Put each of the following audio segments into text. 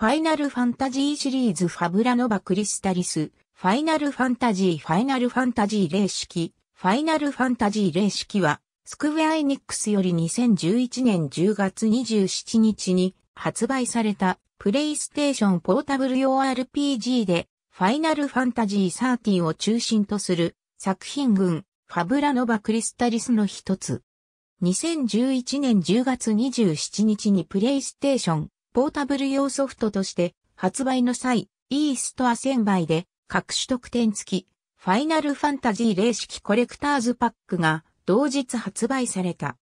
ファイナルファンタジーシリーズファブラノバクリスタリス、ファイナルファンタジーファイナルファンタジー霊式、ファイナルファンタジー霊式は、スクウェアエニックスより2011年10月27日に発売されたプレイステーションポータブル用 RPG で、ファイナルファンタジー13を中心とする作品群、ファブラノバクリスタリスの一つ。2011年10月27日にプレイステーションポータブル用ソフトとして発売の際、イーストア1000倍で各種特典付き、ファイナルファンタジー零式コレクターズパックが同日発売された。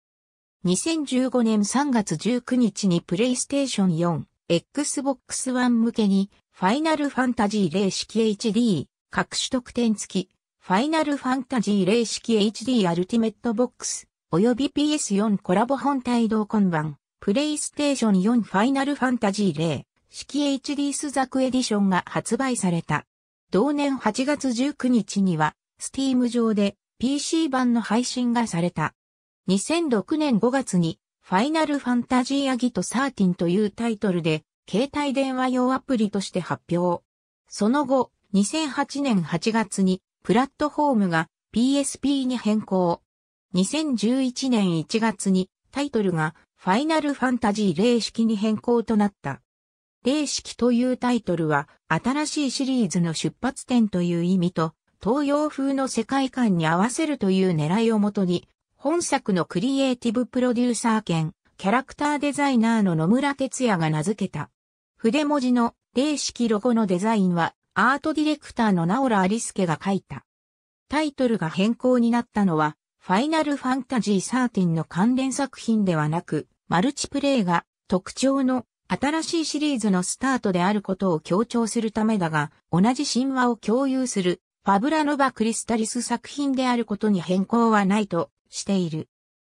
2015年3月19日にプレイステーション4、Xbox One 向けに、ファイナルファンタジー零式 HD、各種特典付き、ファイナルファンタジー零式 HD アルティメットボックス、及び PS4 コラボ本体同梱版、プレイステーション4ファイナルファンタジー0式 HD スザクエディションが発売された。同年8月19日には、Steam 上で PC 版の配信がされた。2006年5月に、ファイナルファンタジーアギト13というタイトルで、携帯電話用アプリとして発表。その後、2008年8月に、プラットフォームが PSP に変更。2011年1月に、タイトルがファイナルファンタジー霊式に変更となった。霊式というタイトルは、新しいシリーズの出発点という意味と、東洋風の世界観に合わせるという狙いをもとに、本作のクリエイティブプロデューサー兼、キャラクターデザイナーの野村哲也が名付けた。筆文字の霊式ロゴのデザインは、アートディレクターのナオラ・アリスケが書いた。タイトルが変更になったのは、ファイナルファンタジー13の関連作品ではなく、マルチプレイが特徴の新しいシリーズのスタートであることを強調するためだが、同じ神話を共有するファブラノバ・クリスタリス作品であることに変更はないとしている。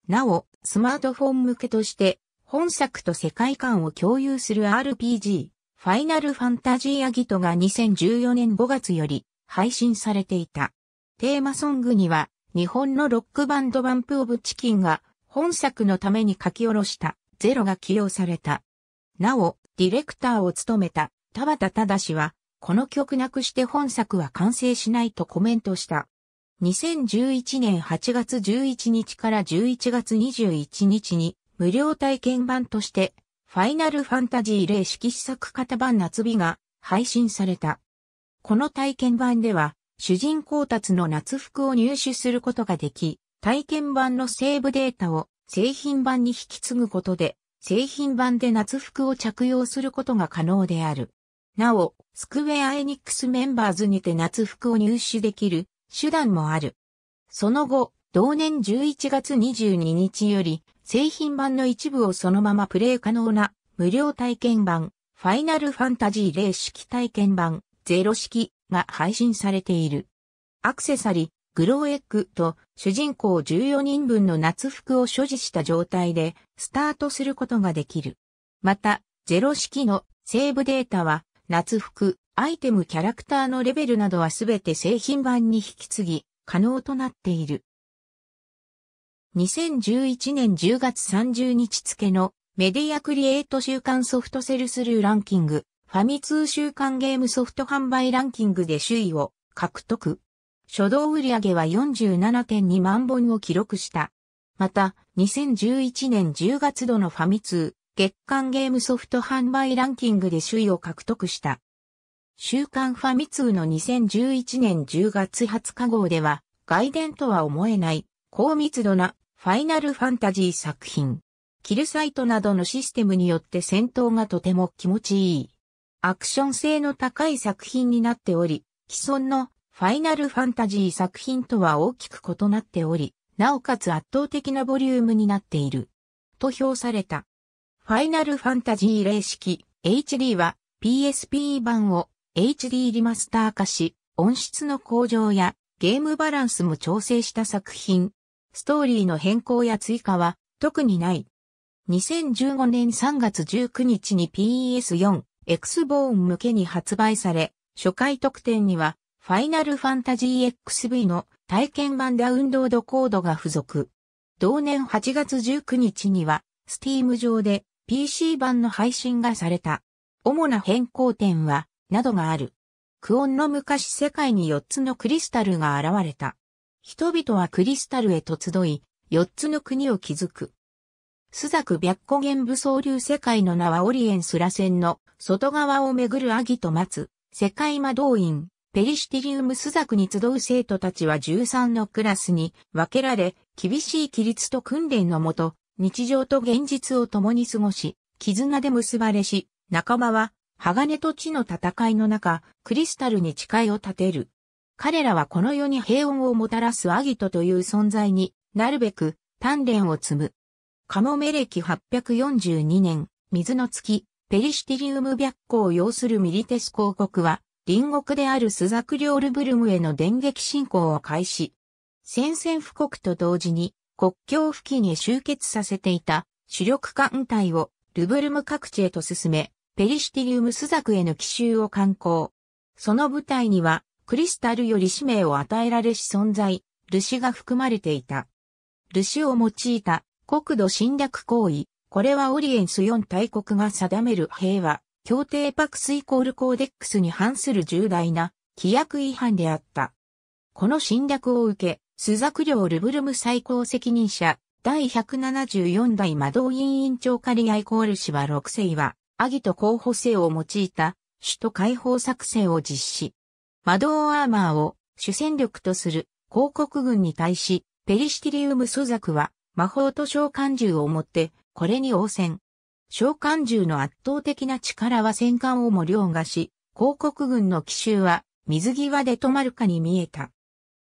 なお、スマートフォン向けとして本作と世界観を共有する RPG、ファイナルファンタジーアギトが2014年5月より配信されていた。テーマソングには日本のロックバンドバンプオブチキンが本作のために書き下ろしたゼロが起用された。なお、ディレクターを務めた田畑忠は、この曲なくして本作は完成しないとコメントした。2011年8月11日から11月21日に無料体験版として、ファイナルファンタジー例式試作型版夏日が配信された。この体験版では、主人公達の夏服を入手することができ、体験版のセーブデータを製品版に引き継ぐことで、製品版で夏服を着用することが可能である。なお、スクウェアエニックスメンバーズにて夏服を入手できる手段もある。その後、同年11月22日より、製品版の一部をそのままプレイ可能な無料体験版、ファイナルファンタジー0式体験版、0式、が配信されている。アクセサリー、グローエッグと主人公14人分の夏服を所持した状態でスタートすることができる。また、ゼロ式のセーブデータは夏服、アイテムキャラクターのレベルなどはすべて製品版に引き継ぎ、可能となっている。2011年10月30日付のメディアクリエイト週刊ソフトセルスルーランキングファミ通週間ゲームソフト販売ランキングで首位を獲得。初動売上は47.2万本を記録した。また、2011年10月度のファミ通月間ゲームソフト販売ランキングで首位を獲得した。週刊ファミ通の2011年10月20日号では、外伝とは思えない高密度なファイナルファンタジー作品。キルサイトなどのシステムによって戦闘がとても気持ちいい。アクション性の高い作品になっており、既存のファイナルファンタジー作品とは大きく異なっており、なおかつ圧倒的なボリュームになっている。と評された。ファイナルファンタジー例式 HD は PSP 版を HD リマスター化し、音質の向上やゲームバランスも調整した作品。ストーリーの変更や追加は特にない。2015年3月19日に PS4、エクスボーン向けに発売され、初回特典には、ファイナルファンタジー XV の体験版ダウンロードコードが付属。同年8月19日には、Steam 上で PC 版の配信がされた。主な変更点は、などがある。クオンの昔世界に4つのクリスタルが現れた。人々はクリスタルへと集い、4つの国を築く。スザク白古玄武装流世界の名はオリエンスら線の外側をめぐるアギとつ世界魔道員、ペリシティリウムスザクに集う生徒たちは13のクラスに分けられ、厳しい規律と訓練のもと、日常と現実を共に過ごし、絆で結ばれし、仲間は、鋼と地の戦いの中、クリスタルに誓いを立てる。彼らはこの世に平穏をもたらすアギトという存在になるべく鍛錬を積む。カモメ歴842年、水の月、ペリシティリウム白光を要するミリテス公国は、隣国であるスザクリオルブルムへの電撃侵攻を開始。宣戦布告と同時に、国境付近へ集結させていた主力艦隊をルブルム各地へと進め、ペリシティリウムスザクへの奇襲を観光。その部隊には、クリスタルより使命を与えられし存在、ルシが含まれていた。ルシを用いた国土侵略行為、これはオリエンス4大国が定める平和、協定パクスイコールコーデックスに反する重大な規約違反であった。この侵略を受け、スザク領ルブルム最高責任者、第174代魔導委員長カリアイコール氏は6世は、アギト候補生を用いた、首都解放作戦を実施。魔導アーマーを主戦力とする広告軍に対し、ペリシティリウムソザクは魔法と召喚獣を持って、これに応戦。召喚獣の圧倒的な力は戦艦をも凌駕し、広告軍の奇襲は水際で止まるかに見えた。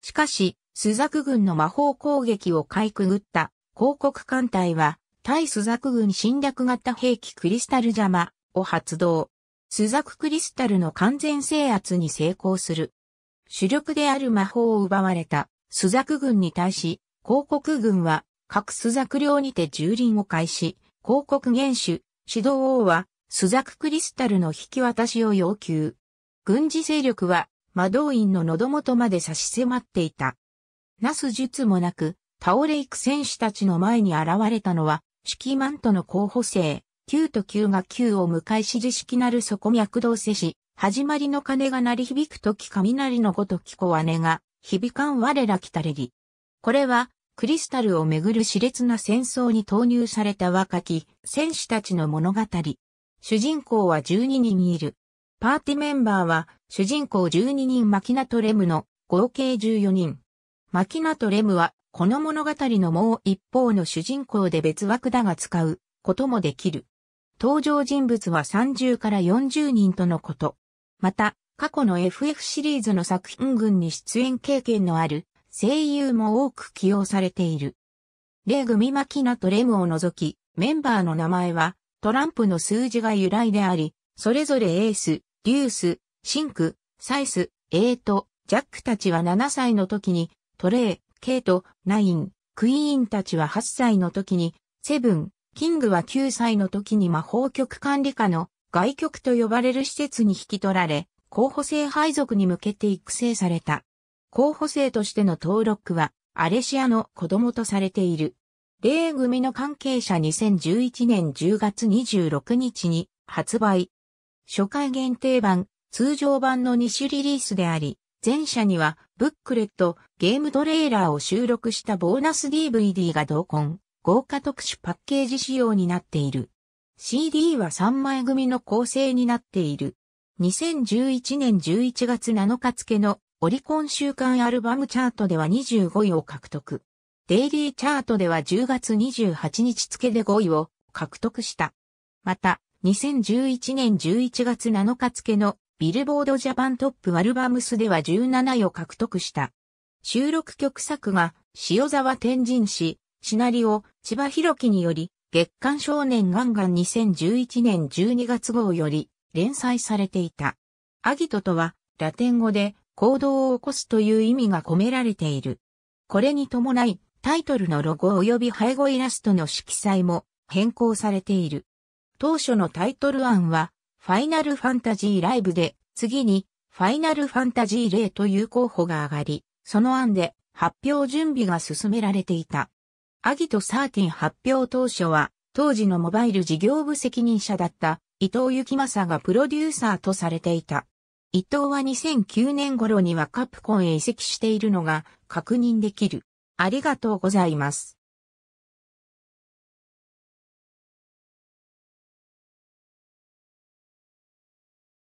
しかし、スザク軍の魔法攻撃をかいくぐった広告艦隊は、対スザク軍侵略型兵器クリスタル邪魔を発動。スザククリスタルの完全制圧に成功する。主力である魔法を奪われたスザク軍に対し、広告軍は各ザク領にて蹂躙を開始、広告元首指導王は、スザクリスタルの引き渡しを要求。軍事勢力は、魔導院の喉元まで差し迫っていた。なす術もなく、倒れ行く戦士たちの前に現れたのは、指揮マントの候補生、9と9が9を迎え指示式なる底脈動せし、始まりの鐘が鳴り響くとき雷のごとき小姉が、響かん我ら来たれり。これは、クリスタルをめぐる熾烈な戦争に投入された若き戦士たちの物語。主人公は12人いる。パーティメンバーは主人公12人マキナとレムの合計14人。マキナとレムはこの物語のもう一方の主人公で別枠だが使うこともできる。登場人物は30から40人とのこと。また、過去の FF シリーズの作品群に出演経験のある声優も多く起用されている。例ミマキナとレムを除き、メンバーの名前はトランプの数字が由来であり、それぞれエース、デュース、シンク、サイス、エイト、ジャックたちは7歳の時に、トレイ、ケイト、ナイン、クイーンたちは8歳の時に、セブン、キングは9歳の時に魔法局管理下の外局と呼ばれる施設に引き取られ、候補生配属に向けて育成された。候補生としての登録は、アレシアの子供とされている。例組の関係者2011年10月26日に発売。初回限定版、通常版の2種リリースであり、前者にはブックレット、ゲームトレーラーを収録したボーナス DVD が同梱、豪華特殊パッケージ仕様になっている。CD は3枚組の構成になっている。2011年11月7日付のオリコン週間アルバムチャートでは25位を獲得。デイリーチャートでは10月28日付で5位を獲得した。また、2011年11月7日付のビルボードジャパントップアルバムスでは17位を獲得した。収録曲作が塩沢天神氏、シナリオ、千葉博樹により、月刊少年ガンガン2011年12月号より連載されていた。アギトとはラテン語で行動を起こすという意味が込められている。これに伴い、タイトルのロゴ及び背後イラストの色彩も変更されている。当初のタイトル案は、ファイナルファンタジーライブで、次に、ファイナルファンタジー例という候補が上がり、その案で発表準備が進められていた。アギト13発表当初は、当時のモバイル事業部責任者だった伊藤幸正がプロデューサーとされていた。伊藤は2009年頃にはカプコンへ移籍しているのが確認できる。ありがとうございます。